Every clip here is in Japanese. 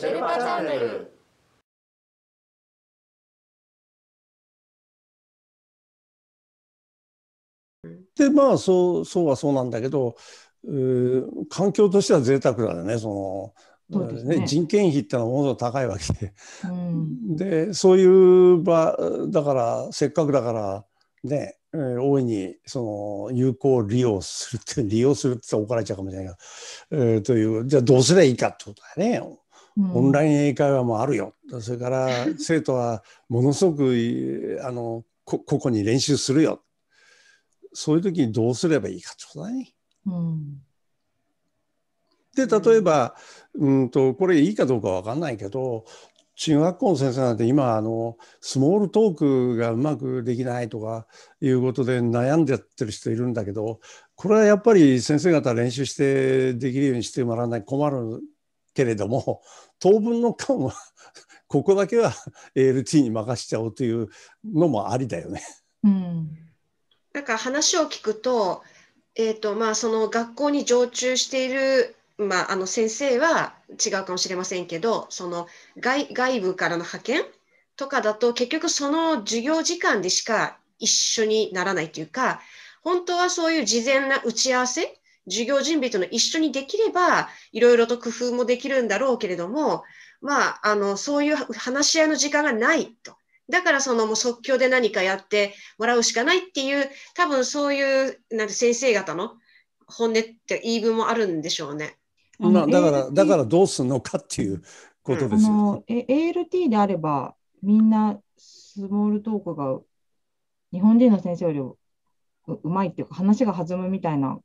シェルパチャンネル」でまあそうそうはそうなんだけど、環境としては贅沢だよねそのね、ね、人件費ってのはものすごく高いわけでうん、でそういう場だからせっかくだからね、えー、大いにその有効利用するって利用するって言ったら怒られちゃうかもしれないけど、えー、というじゃあどうすればいいかってことだよね。オンライン英会話もあるよ、それから 生徒はものすごくあのこ個々に練習するよそういう時にどうすればいいかちょうだね。で例えばうんとこれいいかどうか分かんないけど中学校の先生なんて今あのスモールトークがうまくできないとかいうことで悩んでやってる人いるんだけどこれはやっぱり先生方練習してできるようにしてもらわない困るけれども当分の間は ここだけは ALT に任しちゃおうというのもありだよね。うん、なんか話を聞くと,、えーとまあ、その学校に常駐している、まあ、あの先生は違うかもしれませんけどその外外部からの派遣とかだと結局その授業時間でしか一緒にならないというか本当はそういう事前な打ち合わせ授業準備との一緒にできれば、いろいろと工夫もできるんだろうけれども、まあ、あの、そういう話し合いの時間がないと。だからそのもう即興で何かやってもらうしかないっていう、多分そういう、なんて先生方の本音って言い分もあるんでしょうね。まあ、だから、だからどうするのかっていうことですよ、ね、うん、ALT であれば、みんなスモールトークが日本人の先生よりうまいっていうか話が弾むみたいな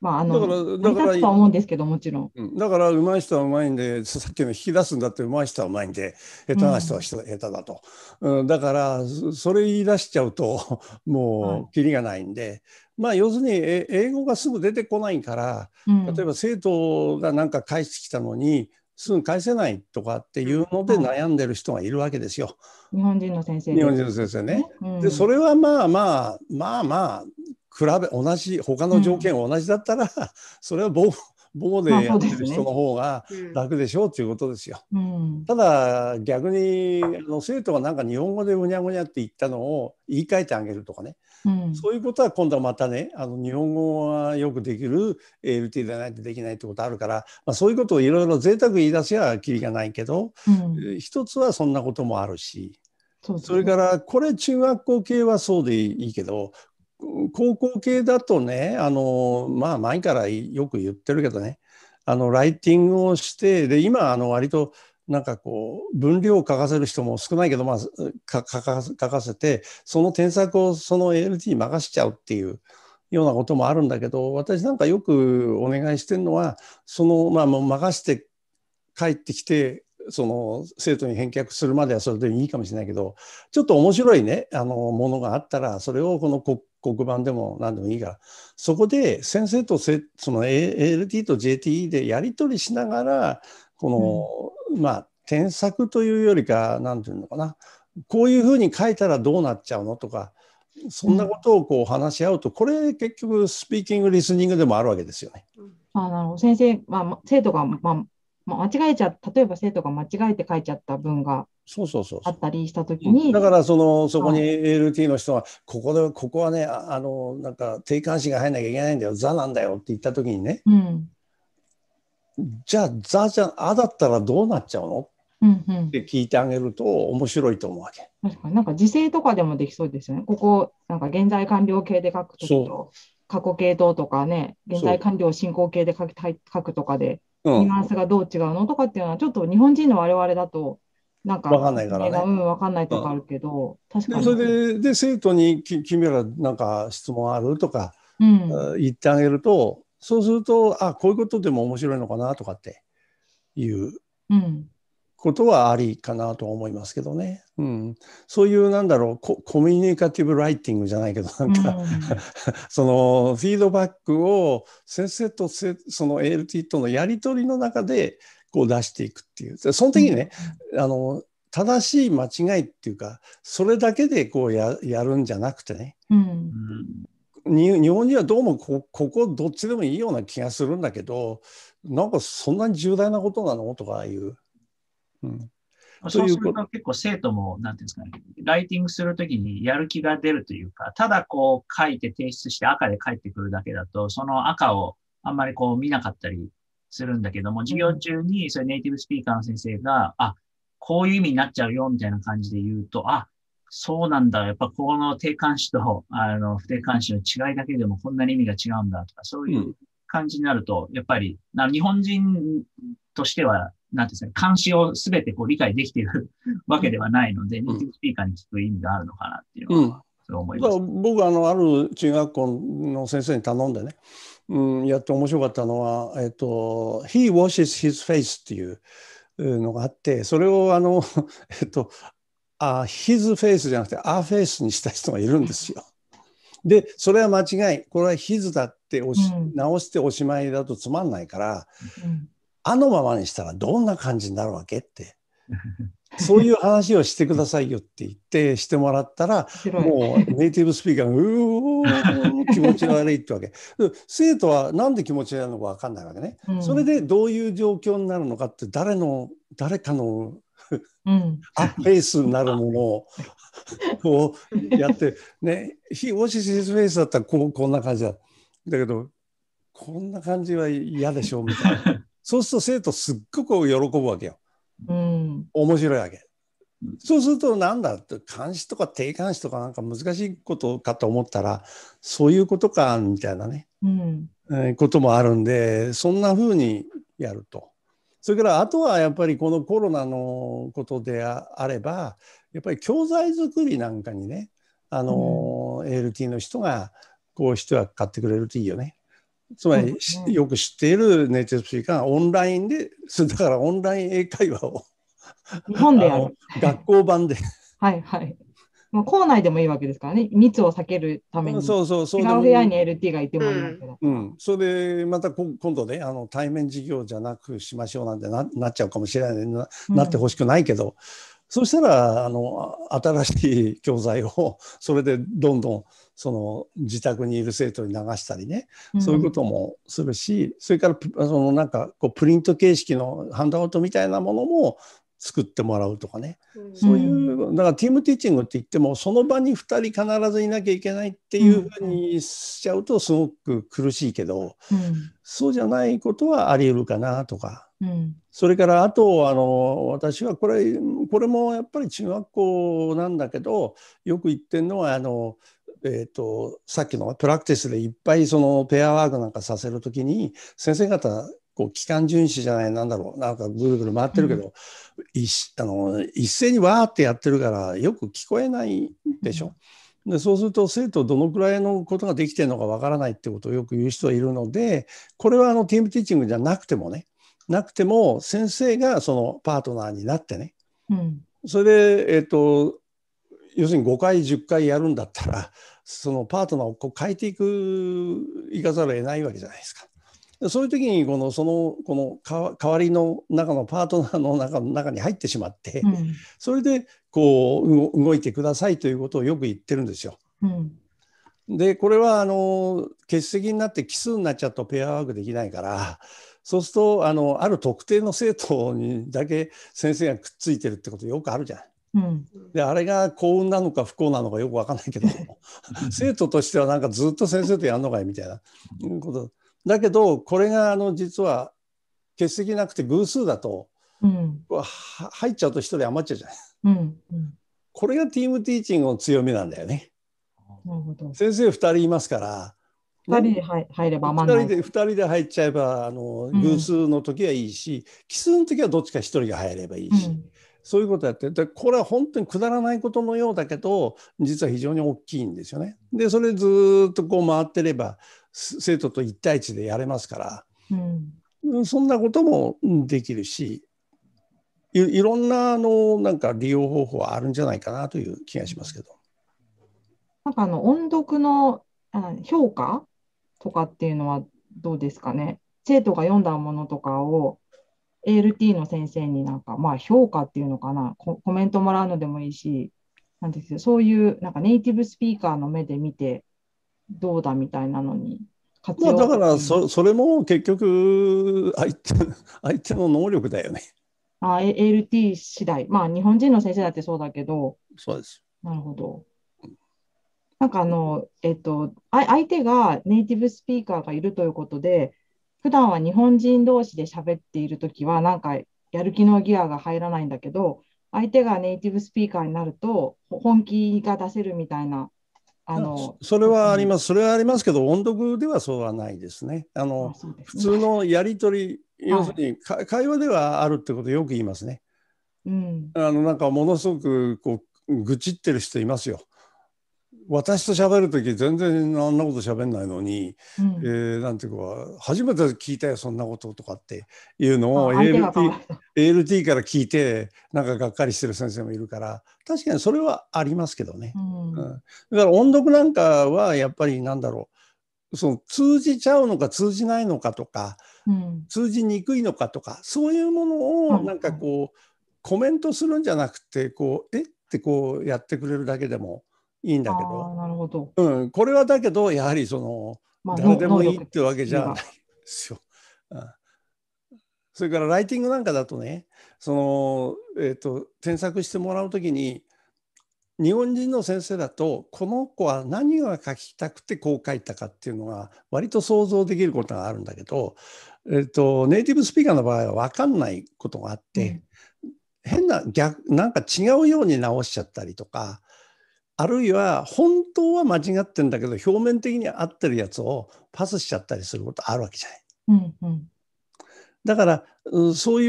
まあ、あのだからだから思うんですけどもちろん、だから上手い人は上手いんでさっきの引き出すんだって上手い人は上手いんで下手な人は下,、手だと、うん、だからそれ言い出しちゃうと もうきりがないんで、はいまあ、要するに英語がすぐ出てこないから、例えば生徒が何か返してきたのに、すぐ返せないとかっていうので悩んでる人がいるわけですよ。日本人の先生、ね、日本人の先生。でそれはまあまあまあまあ比べ同じ他の条件同じだったら、それは僕棒でやってる人の方が楽でしょうということですよ。まあすねうん、ただ逆にあの生徒がなんか日本語でうにゃうにゃって言ったのを言い換えてあげるとかね、うん、そういうことは今度はまたねあの日本語がよくできる ALT でないとできないってことあるから、まあ、そういうことをいろいろ贅沢言い出せはきりがないけど、うん、一つはそんなこともあるし。そね、それからこれ中学校系はそうでいいけど高校系だとねあのまあ前からよく言ってるけどねあのライティングをしてで今あの割となんかこう分量を書かせる人も少ないけど、まあ、書かせてその添削をその ALT に任しちゃうっていうようなこともあるんだけど私なんかよくお願いしてるのはその、まあ、もう任して帰ってきてその生徒に返却するまではそれでいいかもしれないけどちょっと面白いねあのものがあったらそれをこの国黒板でも何でもいいからそこで先生とせその ALT と JTE でやり取りしながらこの、うん、まあ添削というよりか何て言うのかなこういうふうに書いたらどうなっちゃうのとかそんなことをこう話し合うと、これ結局スピーキングリスニングでもあるわけですよね。あの先生、まあ、生徒が、まあ、間違えちゃ例えば生徒が間違えて書いちゃった文がそうそうそうあったりしたきにだからそのそこに l t の人が、ここでここはねあのなんか定冠詞が入んなきゃいけないんだよ「ザ」なんだよって言った時にね、うん、じゃあ「ザ」じゃあだったらどうなっちゃうのうんうん、って聞いてあげると面白いと思うわけ。確かになんか時制とかでもできそうですよね。ここなんか現在完了形で書くとと過去形ととかね現在完了進行形で書く書くとかで、ニュアンスがどう違うのとかっていうのはちょっと日本人の我々だとなんか、わかんないからね。うん、わかんないとかあるけど、確かに。それで、で、生徒にき、君らなんか質問あるとか、うん、言ってあげると、そうすると、あ、こういうことでも面白いのかなとかっていうことはありかなと思いますけどね。うん。そういう、なんだろうコ、コミュニカティブライティングじゃないけど、なんか、うん、その、フィードバックを先生とその ALT とのやり取りの中でこう出していくっていう。その時にね、うん、あの、正しい間違いっていうか、それだけでこうやるんじゃなくてね、うん、日本人はどうもここどっちでもいいような気がするんだけど、なんかそんなに重大なことなのとかいう。うんそうすると結構生徒も、なんていうんですかね、ライティングするときにやる気が出るというか、ただこう書いて提出して赤で返ってくるだけだと、その赤をあんまりこう見なかったりするんだけども、授業中にそれネイティブスピーカーの先生が、あ、こういう意味になっちゃうよみたいな感じで言うと、あ、そうなんだ。やっぱこの定冠詞とあの不定冠詞の違いだけでもこんなに意味が違うんだとか、そういう感じになると、やっぱり、な日本人としては、なんですか、監視をすべてこう理解できている わけではないので、ネイティブスピーカーに聞く意味があるのかなっていうのは、うん、そう思います。僕あの、ある中学校の先生に頼んでね、うん、やって面白かったのは「えっと、He washes his face」っていうのがあってそれをあの、えっと、あ His face じゃなくて Our face にした人がいるんですよ。でそれは間違いこれは His だっておし、直しておしまいだとつまんないから、うん、あのままにしたらどんな感じになるわけってそういう話をしてくださいよって言ってしてもらったら、もうネイティブスピーカーがうー気持ち悪いってわけ。生徒は何で気持ち悪いのか分かんないわけね。うん、それでどういう状況になるのかって誰の誰かのうん、アフェイスなるものをやってね、非オシスフェイスだったらこうこんな感じだ。だけどこんな感じは嫌でしょみたいな。そうすると生徒すっごく喜ぶわけよ。うん面白いわけ。そうするとなんだ監視とか定監視とかなんか難しいことかと思ったらそういうことかみたいなね、うんえー、こともあるんでそんな風にやると。それからあとはやっぱりこのコロナのことであればやっぱり教材作りなんかにねあの、うん、ALT の人がこうては買ってくれるといいよね。つまり、うん、よく知っているネイティブスピーカーがオンラインで だからオンライン英会話を日本でやる。学校版で。はいはい。もう校内でもいいわけですからね、密を避けるために、そうそうそう違う部屋に LT がいてもいいわけだ、うん、それでまた今度ねあの、対面授業じゃなくしましょうなんてななっちゃうかもしれないななってほしくないけど、うん、そしたらあの新しい教材をそれでどんどんその自宅にいる生徒に流したりね、そういうこともするし、うん、それからそのなんかこうプリント形式のハンドアウトみたいなものも作ってもらうとかね、うん、そういうだからティームティーチングって言ってもその場に2人必ずいなきゃいけないっていうふうにしちゃうとすごく苦しいけど、うん、そうじゃないことはあり得るかなとか、うん、それからあとあの私はこれこれもやっぱり中学校なんだけどよく言ってるのはあのえーと、さっきのプラクティスでいっぱいそのペアワークなんかさせる時に先生方こう機関巡視じゃないなんだろうなんかぐるぐる回ってるけど、うん、あの一斉にわーってやってるからよく聞こえないでしょ。でそうすると生徒どのくらいのことができてるのかわからないってことをよく言う人はいるのでこれはあのティームティーチングじゃなくてもねなくても先生がそのパートナーになってね、うん、それで、えーと、要するに5回10回やるんだったらそのパートナーをこう変えていくいかざるを得ないわけじゃないですか。でそういう時にこのそのこの代わりの中のパートナーの中の中に入ってしまって、うん、それでこう動いてくださいということをよく言ってるんですよ。うん、でこれはあの欠席になって奇数になっちゃうとペアワークできないからそうするとあのある特定の生徒にだけ先生がくっついてるってことよくあるじゃうん、であれが幸運なのか不幸なのかよく分かんないけど 生徒としてはなんかずっと先生とやんのかいみたいなことだけどこれがあの実は欠席なくて偶数だと、うん、入っちゃうと1人余っちゃうじゃない、うんうん、これがティームティーチングの強みなんだよね。なるほど先生2人いますから、2人で入れば余人で ,2 人で入っちゃえばあの偶数の時はいいし、うん、奇数の時はどっちか1人が入ればいいし、うん、そういうことやってでこれは本当にくだらないことのようだけど実は非常に大きいんですよね。でそれずっとこう回ってれば生徒と一対一でやれますから、うん、そんなこともできるしいろんなあのなんか利用方法はあるんじゃないかなという気がしますけど。なんかあの音読の評価とかっていうのはどうですかね生徒が読んだものとかを ALT の先生になんかまあ評価っていうのかなコメントもらうのでもいいしなんですそういうなんかネイティブスピーカーの目で見てどうだみたいなのにまあ、だからそそれも結局相手 相手の能力だよね。あ ALT 次第まあ日本人の先生だってそうだけどそうですなるほど。なんかあのえっとあ相手がネイティブスピーカーがいるということで普段は日本人同士で喋っている時はなんかやる気のギアが入らないんだけど相手がネイティブスピーカーになると本気が出せるみたいなあのそれはあります、それはありますけど、音読ではそうはないですね。あの、ね、普通のやり取り、要するに、はい、会話ではあるってことよく言いますね。うん、あのなんかものすごくこう愚痴ってる人いますよ。私と喋る時全然あんなこと喋んないのに、うん、えー、なんていうか初めて聞いたよそんなこととかっていうのを ALT, ALT から聞いてなんかがっかりしてる先生もいるから確かにそれはありますけどね。うんうん、だから音読なんかはやっぱりなんだろうその通じちゃうのか通じないのかとか、うん、通じにくいのかとかそういうものをなんかこう、コメントするんじゃなくてこうえってこうやってくれるだけでもいいんだけどなるほど、うん、これはだけどやはりその、まあ、誰でもいいってわけじゃないですよ。うんそれからライティングなんかだとねその、えーと、と添削してもらう時に日本人の先生だとこの子は何が書きたくてこう書いたかっていうのが割と想像できることがあるんだけど、えっと、ネイティブスピーカーの場合は分かんないことがあって、うん、変な逆なんか違うように直しちゃったりとかあるいは本当は間違ってんだけど表面的に合ってるやつをパスしちゃったりすることあるわけじゃない。うんうんだから、うん、そうい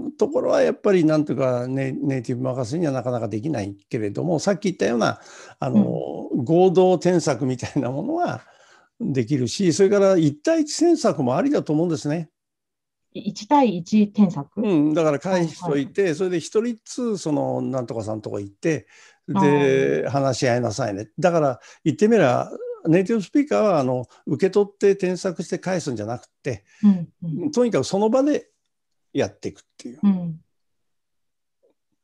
うところはやっぱりなんとかネネイティブ任せにはなかなかできないけれどもさっき言ったようなあの、うん、合同添削みたいなものはできるしそれから1対1添削もありだと思うんですね。1対1添削、うん、だから返しといて、はいはい、それで一人ずつそのなんとかさんとこ行ってで話し合いなさいねだから言ってみればネイティブスピーカーはあの受け取って添削して返すんじゃなくて、うんうん、とにかくその場でやっていくっていう、うん、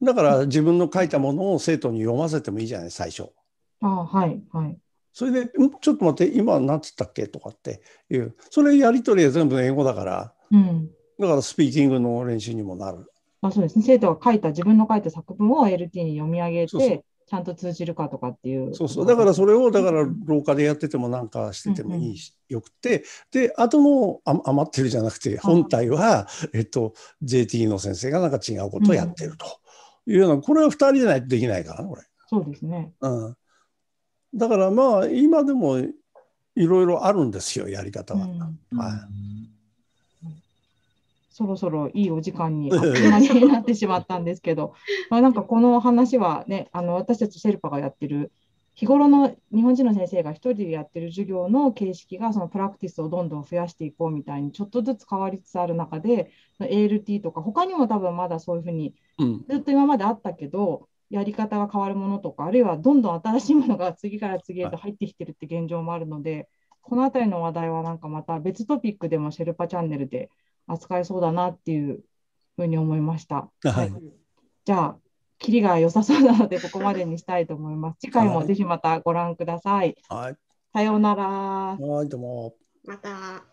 だから自分の書いたものを生徒に読ませてもいいじゃない最初。あはいはい、それで「ちょっと待って今何つったっけ?」とかっていうそれやり取りは全部英語だから、うん、だからスピーキングの練習にもなる。あそうですね、生徒が書いた自分の書いた作文を LT に読み上げてちゃんと通じるかとかっていう。そうそう。だからそれを、だから廊下でやっててもなんかしててもいいし、うんうん、よくて、で、あとの余ってるじゃなくて、本体は、えっと、JT の先生がなんか違うことをやってるというような、これは2人じゃないとできないからこれ。そうですね。うん。だからまあ、今でもいろいろあるんですよ、やり方は。うん、はい。そろそろいいお時間に になってしまったんですけど、まあ、なんかこの話はね、あの私たちシェルパがやってる日頃の日本人の先生が1人でやってる授業の形式がそのプラクティスをどんどん増やしていこうみたいにちょっとずつ変わりつつある中で ALT とか他にも多分まだそういうふうにずっと今まであったけど、うん、やり方が変わるものとかあるいはどんどん新しいものが次から次へと入ってきてるって現状もあるので、はい、この辺りの話題はなんかまた別トピックでもシェルパチャンネルで扱えそうだなっていうふうに思いました。はい、じゃあ、キりが良さそうなので、ここまでにしたいと思います。次回もぜひまたご覧ください。はい、さようなら。はい、どうも。また。